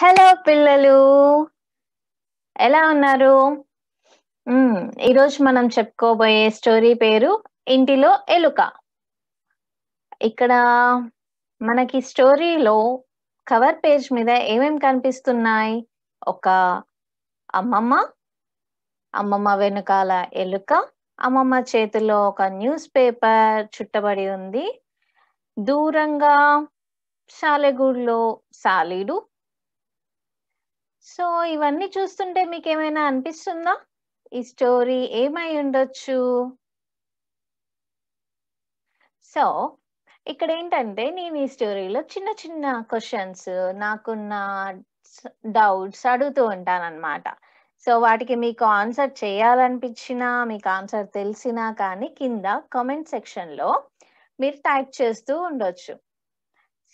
hello పిల్లలు ఎలా ఉన్నారు ఈరోజు మనం చెప్పుకోబోయే స్టోరీ పేరు ఇంటిలో ఎలుక ఇక్కడ మనకి స్టోరీలో కవర్ పేజ్ మీద ఏమేం కనిపిస్తున్నాయి ఒక అమ్మమ్మ అమ్మమ్మ వెనుకాల ఎలుక అమ్మమ్మ చేతిలో ఒక న్యూస్ పేపర్ చుట్టబడి ఉంది దూరంగా శాలెగూడులో సాలీడు సో ఇవన్నీ చూస్తుంటే మీకు ఏమైనా అనిపిస్తుందా ఈ స్టోరీ ఏమై ఉండొచ్చు సో ఇక్కడ ఏంటంటే నేను ఈ స్టోరీలో చిన్న చిన్న క్వశ్చన్స్ నాకున్న డౌట్స్ అడుగుతూ ఉంటానన్నమాట సో వాటికి మీకు ఆన్సర్ చేయాలనిపించినా మీకు ఆన్సర్ తెలిసినా కానీ కింద కామెంట్ సెక్షన్లో మీరు టైప్ చేస్తూ ఉండొచ్చు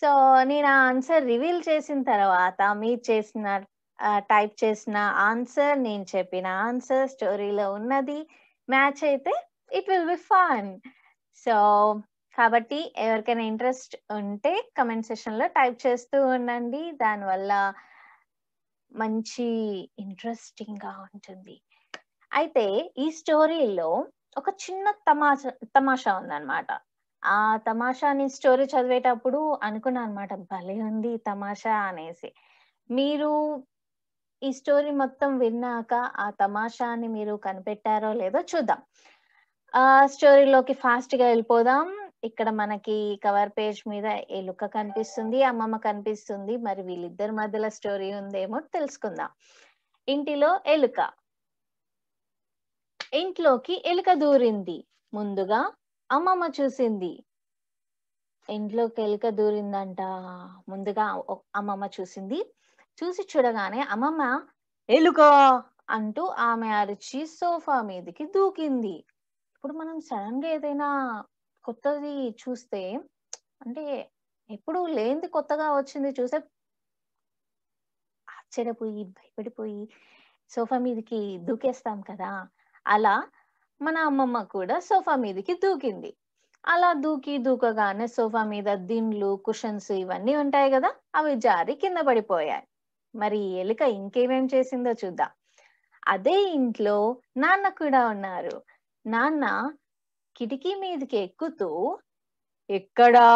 సో నేను ఆ ఆన్సర్ రివీల్ చేసిన తర్వాత మీరు చేసిన టైప్ చేసిన ఆన్సర్ నేను చెప్పిన ఆన్సర్ స్టోరీలో ఉన్నది మ్యాచ్ అయితే it will be fun so కాబట్టి ఎవరికైనా ఇంట్రెస్ట్ ఉంటే కమెంట్ సెషన్ లో టైప్ చేస్తూ ఉండండి దానివల్ల మంచి ఇంట్రెస్టింగ్ గా ఉంటుంది అయితే ఈ స్టోరీలో ఒక చిన్న తమాషా తమాషా ఉందన్నమాట ఆ తమాషా నేను స్టోరీ చదివేటప్పుడు అనుకున్నా అనమాట భలే ఉంది తమాషా అనేసి మీరు ఈ స్టోరీ మొత్తం విన్నాక ఆ తమాషాని మీరు కనిపెట్టారో లేదో చూద్దాం ఆ స్టోరీలోకి ఫాస్ట్ గా వెళ్ళిపోదాం ఇక్కడ మనకి కవర్ పేజ్ మీద ఎలుక కనిపిస్తుంది అమ్మమ్మ కనిపిస్తుంది మరి వీళ్ళిద్దరి మధ్యలో స్టోరీ ఉందేమో తెలుసుకుందాం ఇంటిలో ఎలుక ఇంట్లోకి ఎలుక దూరింది ముందుగా అమ్మమ్మ చూసింది ఇంట్లోకి ఎలుక దూరిందంట ముందుగా అమ్మమ్మ చూసింది చూసి చూడగానే అమ్మమ్మ ఎలుకో అంటూ ఆమె అరిచి సోఫా మీదకి దూకింది ఇప్పుడు మనం సడన్ గా ఏదైనా కొత్తది చూస్తే అంటే ఎప్పుడు లేనిది కొత్తగా వచ్చింది చూస్తే ఆశ్చర్యపోయి భయపడిపోయి సోఫా మీదకి దూకేస్తాం కదా అలా మన అమ్మమ్మ కూడా సోఫా మీదకి దూకింది అలా దూకి దూకగానే సోఫా మీద దిండ్లు కుషన్స్ ఇవన్నీ ఉంటాయి కదా అవి జారి కింద పడిపోయాయి మరి ఎలుక ఇంకేమేం చేసిందో చూద్దాం అదే ఇంట్లో నాన్న కూడా ఉన్నారు నాన్న కిటికీ మీదకి ఎక్కుతూ ఎక్కడా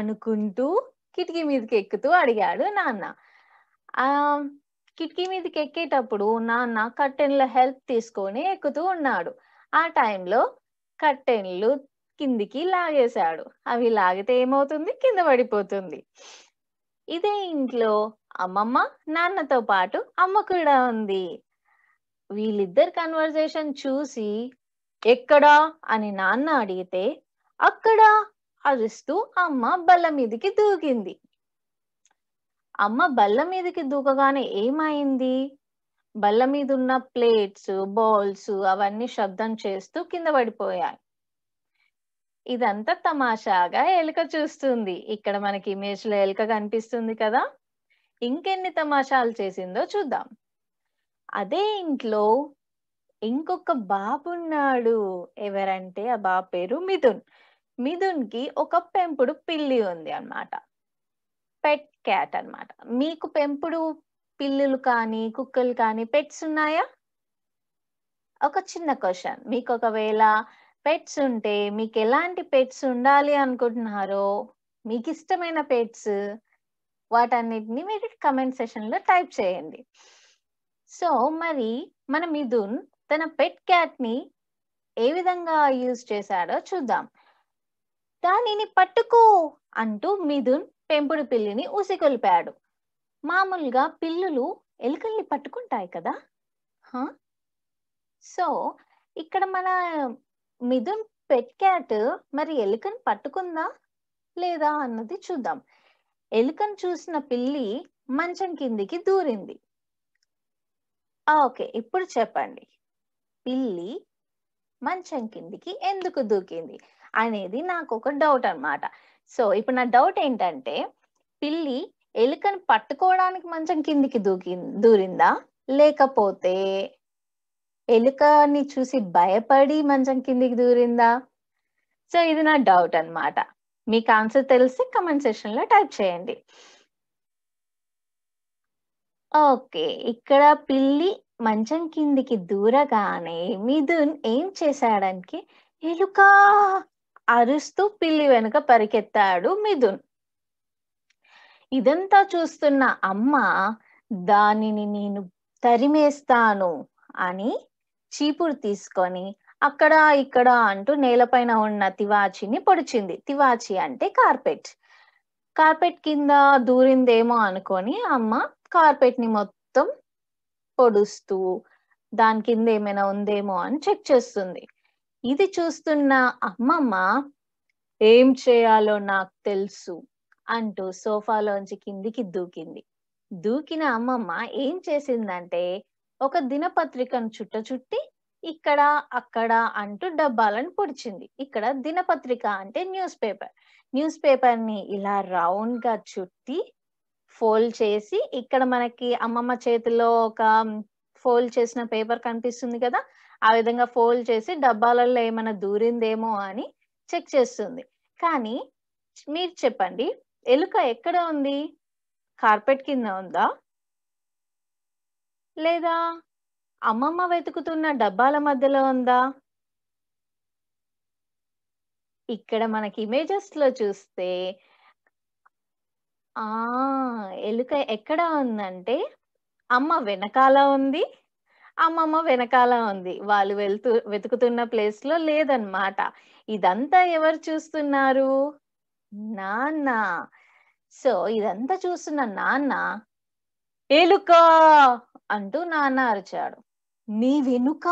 అనుకుంటూ కిటికీ మీదకి ఎక్కుతూ అడిగాడు నాన్న ఆ కిటికీ మీదకి ఎక్కేటప్పుడు నాన్న కట్టెన్ల హెల్ప్ తీసుకొని ఎక్కుతూ ఉన్నాడు ఆ టైంలో కట్టెన్లు కిందికి లాగేశాడు అవి లాగితే ఏమవుతుంది కింద పడిపోతుంది ఇదే ఇంట్లో అమ్మమ్మ నాన్నతో పాటు అమ్మ కూడా ఉంది వీళ్ళిద్దరు కన్వర్జేషన్ చూసి ఎక్కడా అని నాన్న అడిగితే అక్కడ అరుస్తూ అమ్మ బల్ల మీదకి దూకింది అమ్మ బల్ల మీదకి దూకగానే ఏమైంది బల్ల మీద ఉన్న ప్లేట్స్ బౌల్స్ అవన్నీ శబ్దం చేస్తూ కింద పడిపోయాయి ఇదంతా తమాషాగా ఎలుక చూస్తుంది ఇక్కడ మనకి ఇమేజ్ లో ఎలుక కనిపిస్తుంది కదా ఇంకెన్ని తమాషాలు చేసిందో చూద్దాం అదే ఇంట్లో ఇంకొక బాబు ఉన్నాడు ఎవరంటే ఆ బాబు పేరు మిథున్ మిథున్ కి ఒక పెంపుడు పిల్లి ఉంది అనమాట పెట్ క్యాట్ అనమాట మీకు పెంపుడు పిల్లులు కానీ కుక్కలు కానీ పెట్స్ ఉన్నాయా ఒక చిన్న క్వశ్చన్ మీకు ఒకవేళ పెట్స్ ఉంటే మీకు ఎలాంటి పెట్స్ ఉండాలి అనుకుంటున్నారో మీకు ఇష్టమైన పెట్స్ వాటన్నిటిని మీరు కమెంట్ సెషన్ లో టైప్ చేయండి సో మరి మన మిథున్ తన పెట్ క్యాట్ ని ఏ విధంగా యూజ్ చేశాడో చూద్దాం దానిని పట్టుకో అంటూ మిథున్ పెంపుడు పిల్లిని ఉసికొలిపాడు మామూలుగా పిల్లులు ఎలుకల్ని పట్టుకుంటాయి కదా సో ఇక్కడ మన మిథున్ పెట్ క్యాట్ మరి ఎలుకను పట్టుకుందా లేదా అన్నది చూద్దాం ఎలుకను చూసిన పిల్లి మంచం కిందికి దూరింది ఓకే ఇప్పుడు చెప్పండి పిల్లి మంచం కిందికి ఎందుకు దూకింది అనేది నాకు ఒక డౌట్ అనమాట సో ఇప్పుడు నా డౌట్ ఏంటంటే పిల్లి ఎలుకను పట్టుకోవడానికి మంచం కిందికి దూకి దూరిందా లేకపోతే ఎలుకని చూసి భయపడి మంచం కిందికి దూరిందా సో ఇది నా డౌట్ అనమాట మీకు ఆన్సర్ తెలిసి కమెంట్ సెషన్ లో టైప్ చేయండి ఓకే ఇక్కడ పిల్లి మంచం కిందికి దూరగానే మిథున్ ఏం చేశాడానికి ఎలుక అరుస్తూ పిల్లి వెనుక పరికెత్తాడు మిథున్ ఇదంతా చూస్తున్న అమ్మ దానిని నేను తరిమేస్తాను అని చీపురు తీసుకొని అక్కడ ఇక్కడ అంటూ నేలపైన ఉన్న తివాచిని పొడిచింది తివాచి అంటే కార్పెట్ కార్పెట్ కింద దూరిందేమో అనుకొని అమ్మ కార్పెట్ ని మొత్తం పొడుస్తూ దాని కింద ఏమైనా ఉందేమో అని చెక్ చేస్తుంది ఇది చూస్తున్న అమ్మమ్మ ఏం చేయాలో నాకు తెలుసు అంటూ సోఫాలోంచి కిందికి దూకింది దూకిన అమ్మమ్మ ఏం చేసిందంటే ఒక దినపత్రికను చుట్ట చుట్టి ఇక్కడ అక్కడ అంటూ డబ్బాలను పొడిచింది ఇక్కడ దినపత్రిక అంటే న్యూస్ పేపర్ న్యూస్ పేపర్ ని ఇలా రౌండ్ గా చుట్టి ఫోల్డ్ చేసి ఇక్కడ మనకి అమ్మమ్మ చేతిలో ఒక ఫోల్డ్ చేసిన పేపర్ కనిపిస్తుంది కదా ఆ విధంగా ఫోల్డ్ చేసి డబ్బాలలో ఏమైనా దూరిందేమో అని చెక్ చేస్తుంది కానీ మీరు చెప్పండి ఎలుక ఎక్కడ ఉంది కార్పెట్ కింద ఉందా లేదా అమ్మమ్మ వెతుకుతున్న డబ్బాల మధ్యలో ఉందా ఇక్కడ మనకి ఇమేజెస్ లో చూస్తే ఆ ఎలుక ఎక్కడ ఉందంటే అమ్మ వెనకాల ఉంది అమ్మమ్మ వెనకాల ఉంది వాళ్ళు వెళ్తూ వెతుకుతున్న ప్లేస్ లో లేదన్నమాట ఇదంతా ఎవరు చూస్తున్నారు నాన్న సో ఇదంతా చూస్తున్న నాన్న ఎలుక అంటూ నాన్న అరిచాడు నీ వెనుక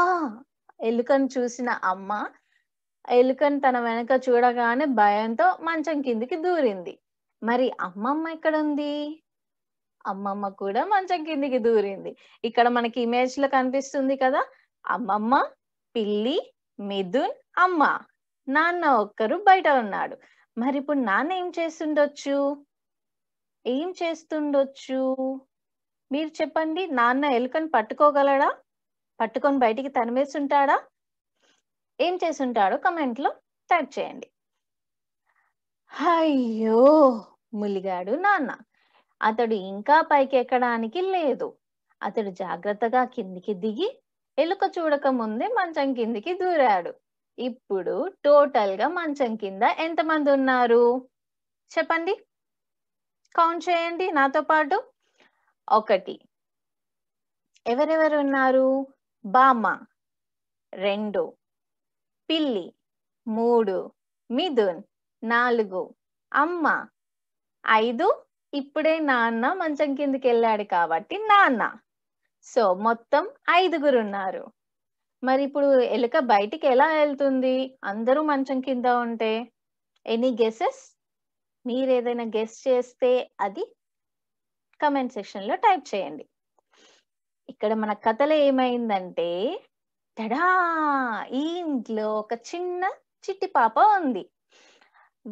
ఎలుకను చూసిన అమ్మ ఎలుకను తన వెనుక చూడగానే భయంతో మంచం కిందికి దూరింది మరి అమ్మమ్మ ఎక్కడుంది అమ్మమ్మ కూడా మంచం కిందికి దూరింది ఇక్కడ మనకి ఇమేజ్ లో కనిపిస్తుంది కదా అమ్మమ్మ పిల్లి మిథున్ అమ్మ నాన్న ఒక్కరు బయట ఉన్నాడు మరి ఇప్పుడు నాన్న ఏం చేస్తుండొచ్చు ఏం చేస్తుండొచ్చు మీరు చెప్పండి నాన్న ఎలుకను పట్టుకోగలడా పట్టుకొని బయటికి తనివేసుంటాడా ఏం చేసుంటాడో కమెంట్లో టైప్ చేయండి అయ్యో ములిగాడు నాన్న అతడు ఇంకా పైకి ఎక్కడానికి లేదు అతడు జాగ్రత్తగా కిందికి దిగి ఎలుక చూడక ముందే మంచం కిందికి దూరాడు ఇప్పుడు టోటల్ గా మంచం కింద ఎంతమంది ఉన్నారు చెప్పండి కౌంట్ చేయండి నాతో పాటు ఒకటి ఎవరెవరు ఉన్నారు బామ్మ రెండు పిల్లి మూడు మిథున్ నాలుగు అమ్మ ఐదు ఇప్పుడే నాన్న మంచం కిందకి వెళ్ళాడు కాబట్టి నాన్న సో మొత్తం ఐదుగురు ఉన్నారు మరి ఇప్పుడు ఎలుక బయటికి ఎలా వెళ్తుంది అందరూ మంచం కింద ఉంటే ఎనీ గెసెస్ ఏదైనా గెస్ చేస్తే అది కమెంట్ లో టైప్ చేయండి ఇక్కడ మన కథలో ఏమైందంటే తడా ఈ ఇంట్లో ఒక చిన్న చిట్టి పాప ఉంది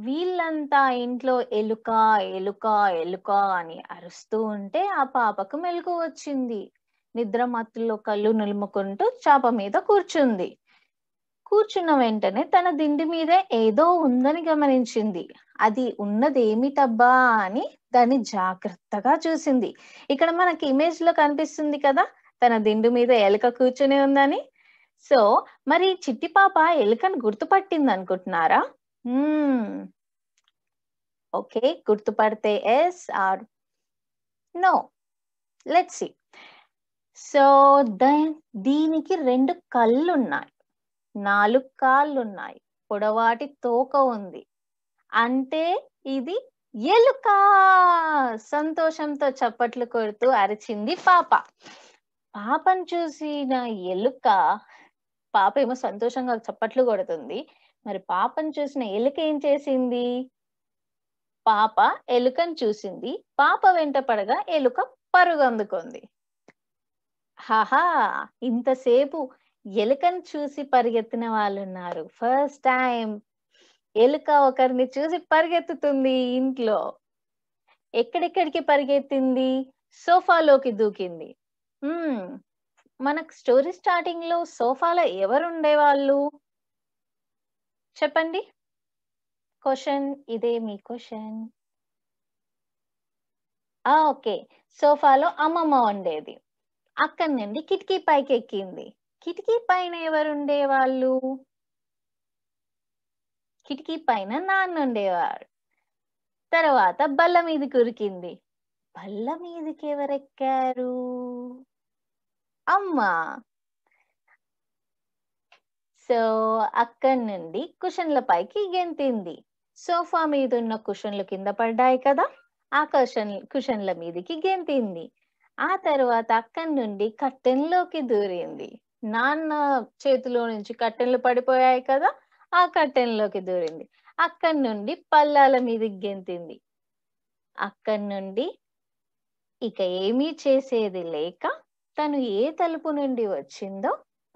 వీళ్ళంతా ఇంట్లో ఎలుక ఎలుక ఎలుక అని అరుస్తూ ఉంటే ఆ పాపకు మెలకు వచ్చింది మత్తులో కళ్ళు నులుముకుంటూ చాప మీద కూర్చుంది కూర్చున్న వెంటనే తన దిండి మీద ఏదో ఉందని గమనించింది అది ఉన్నదేమిటబ్బా అని దాన్ని జాగ్రత్తగా చూసింది ఇక్కడ మనకి ఇమేజ్ లో కనిపిస్తుంది కదా తన దిండు మీద ఎలుక కూర్చుని ఉందని సో మరి చిట్టి పాప ఎలుకను గుర్తుపట్టింది అనుకుంటున్నారా ఓకే గుర్తుపడితే yes or no let's see so దీనికి రెండు కళ్ళు ఉన్నాయి నాలుగు కాళ్ళు ఉన్నాయి పొడవాటి తోక ఉంది అంటే ఇది ఎలుక సంతోషంతో చప్పట్లు కొడుతూ అరిచింది పాప పాపను చూసిన ఎలుక పాప ఏమో సంతోషంగా చప్పట్లు కొడుతుంది మరి పాపను చూసిన ఎలుక ఏం చేసింది పాప ఎలుకను చూసింది పాప వెంట పడగా ఎలుక పరుగు అందుకుంది హాహా ఇంతసేపు ఎలుకను చూసి పరిగెత్తిన వాళ్ళు ఉన్నారు ఫస్ట్ టైం ఎలుక ఒకరిని చూసి పరిగెత్తుతుంది ఇంట్లో ఎక్కడెక్కడికి పరిగెత్తింది సోఫాలోకి దూకింది మనకు స్టోరీ స్టార్టింగ్ లో సోఫాలో ఎవరు ఉండేవాళ్ళు చెప్పండి క్వశ్చన్ ఇదే మీ క్వశ్చన్ ఓకే సోఫాలో అమ్మమ్మ ఉండేది అక్కడి నుండి కిటికీ పైకి ఎక్కింది కిటికీ పైన ఎవరు ఉండేవాళ్ళు కిటికీ పైన నాన్నుండేవాడు తర్వాత బల్ల మీద కురికింది బల్ల మీదకి ఎవరెక్కారు అమ్మా సో అక్కడి నుండి కుషన్ల పైకి గెంతింది సోఫా మీద ఉన్న కుషన్లు కింద పడ్డాయి కదా ఆ కుషన్ కుషన్ల మీదకి గెంతింది ఆ తర్వాత అక్కడి నుండి కట్టెన్లోకి దూరింది నాన్న చేతిలో నుంచి కట్టెన్లు పడిపోయాయి కదా ఆ కర్టెన్ లోకి దూరింది అక్కడి నుండి పల్లాల మీదకి గెంతింది అక్కడి నుండి ఇక ఏమీ చేసేది లేక తను ఏ తలుపు నుండి వచ్చిందో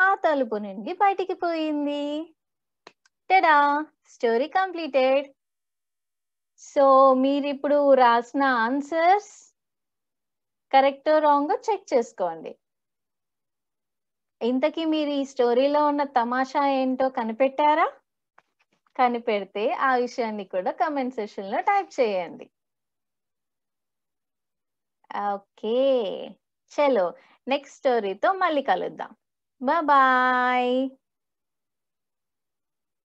ఆ తలుపు నుండి బయటికి పోయింది టడా స్టోరీ కంప్లీటెడ్ సో మీరిప్పుడు రాసిన ఆన్సర్స్ కరెక్ట్ రాంగ్ చెక్ చేసుకోండి ఇంతకీ మీరు ఈ స్టోరీలో ఉన్న తమాషా ఏంటో కనిపెట్టారా కనిపెడితే ఆ విషయాన్ని కూడా కమెంట్ సెషన్ లో టైప్ చేయండి ఓకే చలో నెక్స్ట్ స్టోరీతో మళ్ళీ కలుద్దాం బాయ్